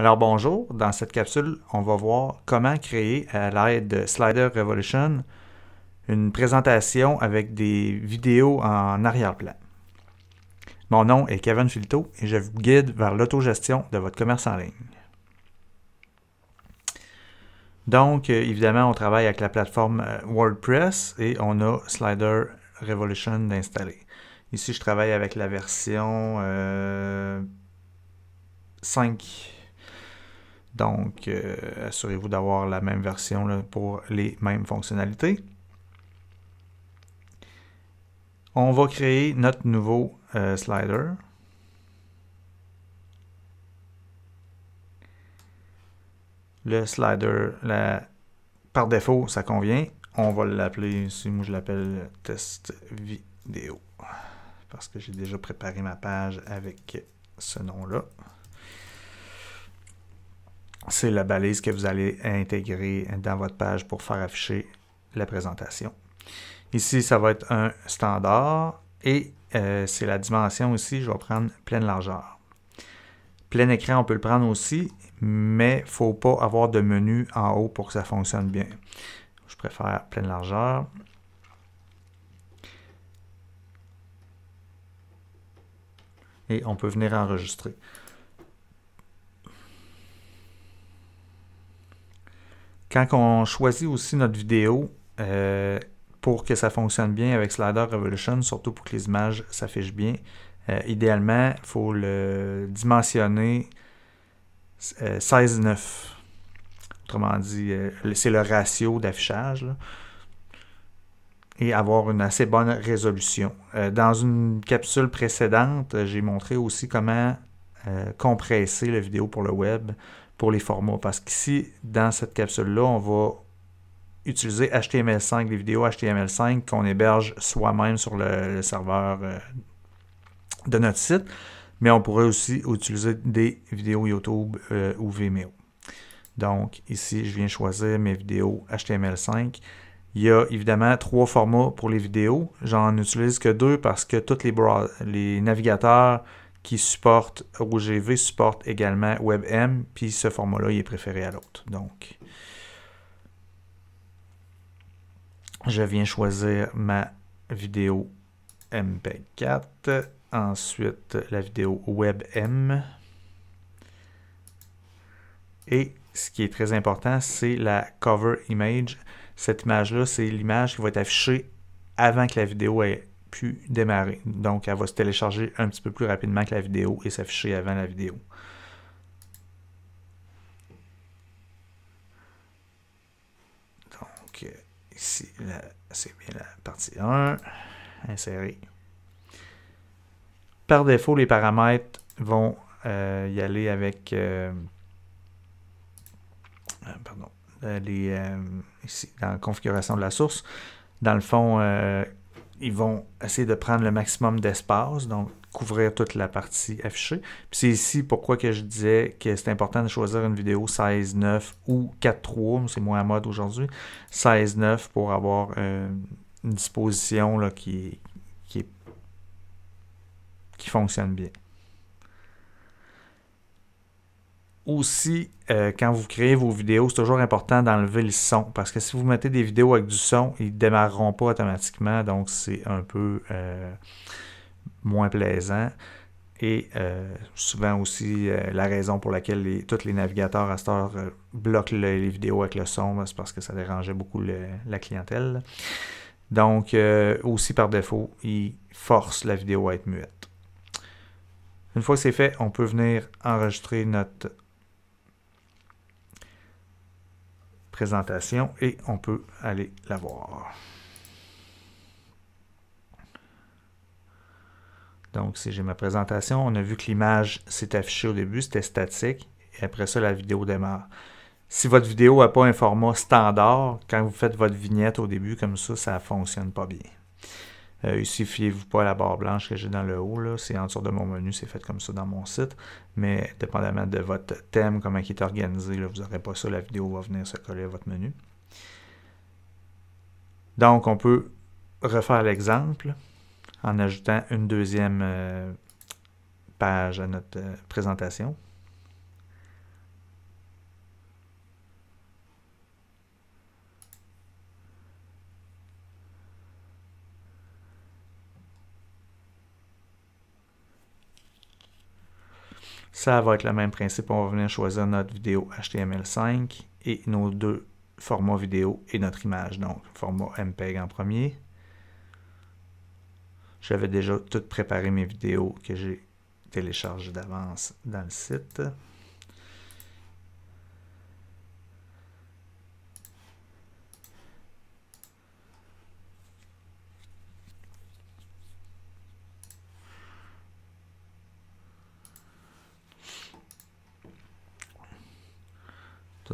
Alors bonjour, dans cette capsule, on va voir comment créer à l'aide de Slider Revolution une présentation avec des vidéos en arrière-plan. Mon nom est Kevin Filto et je vous guide vers l'autogestion de votre commerce en ligne. Donc, euh, évidemment, on travaille avec la plateforme euh, WordPress et on a Slider Revolution installé. Ici, je travaille avec la version 5 euh, donc, euh, assurez-vous d'avoir la même version pour les mêmes fonctionnalités. On va créer notre nouveau euh, slider. Le slider, par défaut, ça convient. On va l'appeler, si moi je l'appelle test vidéo, parce que j'ai déjà préparé ma page avec ce nom-là c'est la balise que vous allez intégrer dans votre page pour faire afficher la présentation. Ici, ça va être un standard et euh, c'est la dimension aussi. je vais prendre pleine largeur. Plein écran, on peut le prendre aussi, mais il ne faut pas avoir de menu en haut pour que ça fonctionne bien. Je préfère pleine largeur. Et on peut venir enregistrer. Quand on choisit aussi notre vidéo euh, pour que ça fonctionne bien avec Slider Revolution, surtout pour que les images s'affichent bien, euh, idéalement, il faut le dimensionner 16,9 euh, Autrement dit, c'est le ratio d'affichage et avoir une assez bonne résolution. dans une capsule précédente, j'ai montré aussi comment compresser la vidéo pour le web les formats. Parce qu'ici, dans cette capsule-là, on va utiliser HTML5, les vidéos HTML5 qu'on héberge soi-même sur le, serveur euh, de notre site, mais on pourrait aussi utiliser des vidéos YouTube euh, ou Vimeo. Donc ici, je viens choisir mes vidéos HTML5. Il y a évidemment trois formats pour les vidéos. J'en utilise que deux parce que tous les, les navigateurs qui supporte OGV, supporte également WebM, puis ce format-là, il est préféré à l'autre. Donc, je viens choisir ma vidéo MP4, ensuite la vidéo WebM. Et ce qui est très important, c'est la cover image. Cette image-là, c'est l'image qui va être affichée avant que la vidéo ait pu démarrer. Donc, elle va se télécharger un petit peu plus rapidement que la vidéo et s'afficher avant la vidéo. Donc, ici, c'est bien la partie 1, insérer. Par défaut, les paramètres vont euh, y aller avec... Euh, euh, pardon. Les, ici, dans la configuration de la source, dans le fond, ils vont essayer de prendre le maximum d'espace, donc couvrir toute la partie affichée. Puis c'est ici pourquoi que je disais que c'est important de choisir une vidéo 16-9 ou 4-3, c'est moins à mode aujourd'hui, 16-9 pour avoir euh, une disposition là, qui, qui fonctionne bien. aussi, euh, quand vous créez vos vidéos, c'est toujours important d'enlever le son parce que si vous mettez des vidéos avec du son, ils ne démarreront pas automatiquement, donc c'est un peu euh, moins plaisant. Et euh, souvent aussi, la raison pour laquelle tous les navigateurs à cette heure bloquent les vidéos avec le son, c'est parce que ça dérangeait beaucoup la clientèle. Donc, aussi par défaut, ils forcent la vidéo à être muette. Une fois que c'est fait, on peut venir enregistrer notre présentation et on peut aller la voir. Donc, si j'ai ma présentation, on a vu que l'image s'est affichée au début, c'était statique, et après ça, la vidéo démarre. Si votre vidéo n'a pas un format standard, quand vous faites votre vignette au début comme ça, ça ne fonctionne pas bien. Euh, ici, fiez-vous pas à la barre blanche que j'ai dans le haut. C'est en dessous de mon menu, c'est fait comme ça dans mon site. Mais dépendamment de votre thème, comment il est organisé, vous n'aurez pas ça. La vidéo va venir se coller à votre menu. Donc, on peut refaire l'exemple en ajoutant une deuxième euh, page à notre euh, présentation. Ça va être le même principe. On va venir choisir notre vidéo HTML5 et nos deux formats vidéo et notre image. Donc, format MPEG en premier. J'avais déjà tout préparé mes vidéos que j'ai téléchargées d'avance dans le site.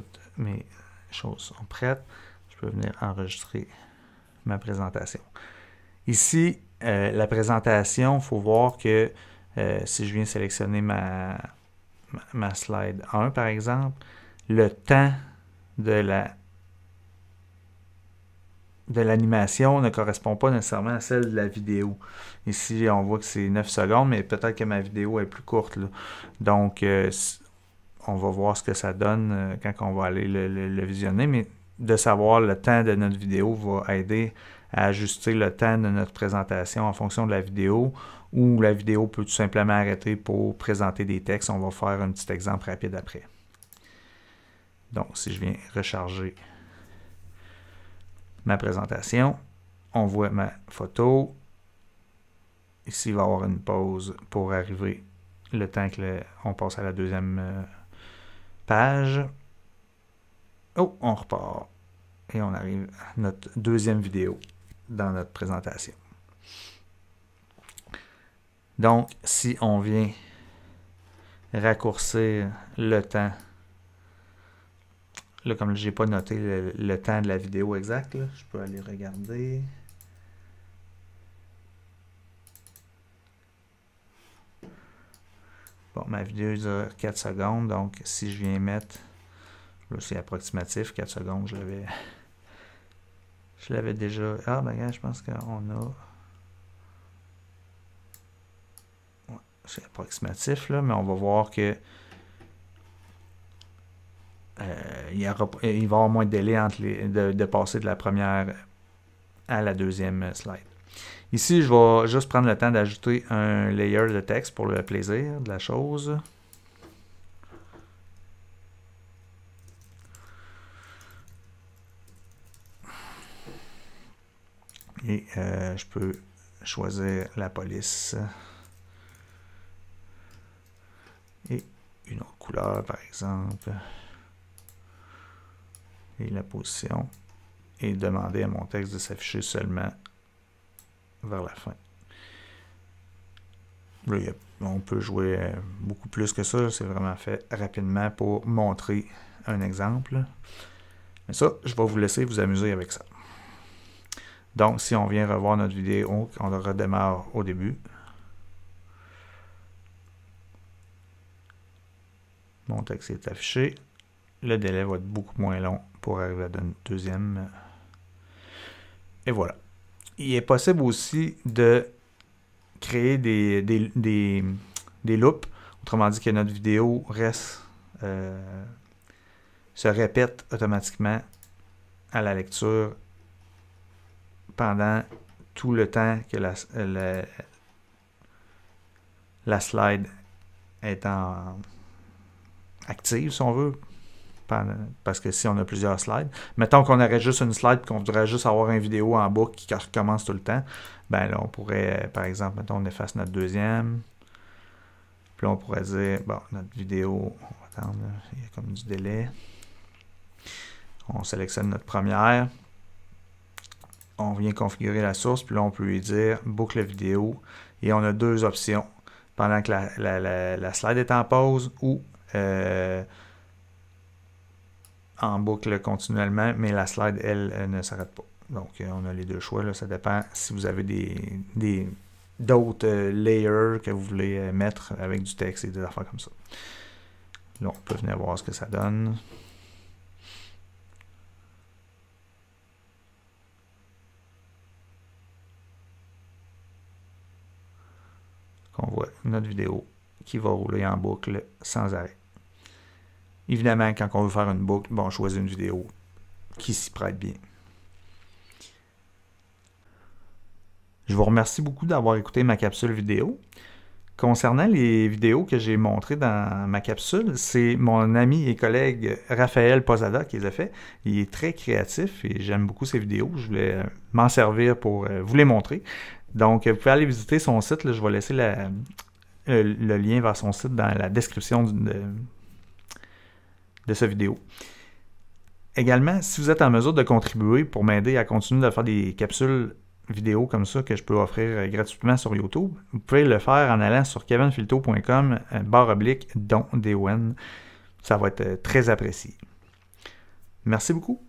toutes mes choses sont prêtes. Je peux venir enregistrer ma présentation. Ici, euh, la présentation, il faut voir que euh, si je viens sélectionner ma, ma slide 1, par exemple, le temps de la de l'animation ne correspond pas nécessairement à celle de la vidéo. Ici, on voit que c'est 9 secondes, mais peut-être que ma vidéo est plus courte. Donc, euh, on va voir ce que ça donne euh, quand on va aller le, visionner, mais de savoir le temps de notre vidéo va aider à ajuster le temps de notre présentation en fonction de la vidéo ou la vidéo peut tout simplement arrêter pour présenter des textes. On va faire un petit exemple rapide après. Donc, si je viens recharger ma présentation, on voit ma photo. Ici, il va y avoir une pause pour arriver le temps qu'on passe à la deuxième euh, page. Oh, on repart. Et on arrive à notre deuxième vidéo dans notre présentation. Donc, si on vient raccourcir le temps, là, comme je n'ai pas noté le, temps de la vidéo exact, je peux aller regarder. ma vidéo dure 4 secondes, donc si je viens mettre, là c'est approximatif, 4 secondes, je l'avais, je l'avais déjà, ah ben regarde, je pense qu'on a, c'est approximatif là, mais on va voir que euh, il, va y avoir moins de délai entre les, de passer de la première à la deuxième slide. Ici, je vais juste prendre le temps d'ajouter un layer de texte pour le plaisir de la chose. Et euh, je peux choisir la police et une autre couleur par exemple et la position et demander à mon texte de s'afficher seulement vers la fin. on peut jouer euh, beaucoup plus que ça. C'est vraiment fait rapidement pour montrer un exemple. Mais ça, je vais vous laisser vous amuser avec ça. Donc, si on vient revoir notre vidéo, on redémarre au début. Mon texte est affiché. Le délai va être beaucoup moins long pour arriver à une deuxième. Et voilà il est possible aussi de créer des, des, des, loops. Autrement dit que notre vidéo reste euh, se répète automatiquement à la lecture pendant tout le temps que la, la, la slide est en active, si on veut, parce que si on a plusieurs slides, mettons qu'on aurait juste une slide et qu'on voudrait juste avoir une vidéo en boucle qui recommence tout le temps, ben là, on pourrait, euh, par exemple, mettons, on efface notre deuxième, puis on pourrait dire, bon, notre vidéo, on va attendre, il y a comme du délai. On sélectionne notre première, on vient configurer la source, puis là, on peut lui dire boucle vidéo, et on a deux options pendant que la, la, slide est en pause ou euh, en boucle continuellement, mais la slide, elle, euh, ne s'arrête pas. Donc, euh, on a les deux choix. Là. Ça dépend si vous avez des, d'autres euh, layers que vous voulez mettre avec du texte et des affaires comme ça. Là, on peut venir voir ce que ça donne. On voit notre vidéo qui va rouler en boucle sans arrêt. Évidemment, quand on veut faire une boucle, bon, on choisit une vidéo qui s'y prête bien. Je vous remercie beaucoup d'avoir écouté ma capsule vidéo. Concernant les vidéos que j'ai montrées dans ma capsule, c'est mon ami et collègue Raphaël Posada qui les a fait. Il est très créatif et j'aime beaucoup ses vidéos. Je voulais m'en servir pour euh, vous les montrer. Donc, vous pouvez aller visiter son site. je vais laisser euh, le lien vers son site dans la description de, de cette vidéo. Également, si vous êtes en mesure de contribuer pour m'aider à continuer de faire des capsules vidéo comme ça que je peux offrir euh, gratuitement sur YouTube, vous pouvez le faire en allant sur kevinfilto.com euh, barre oblique don Ça va être euh, très apprécié. Merci beaucoup.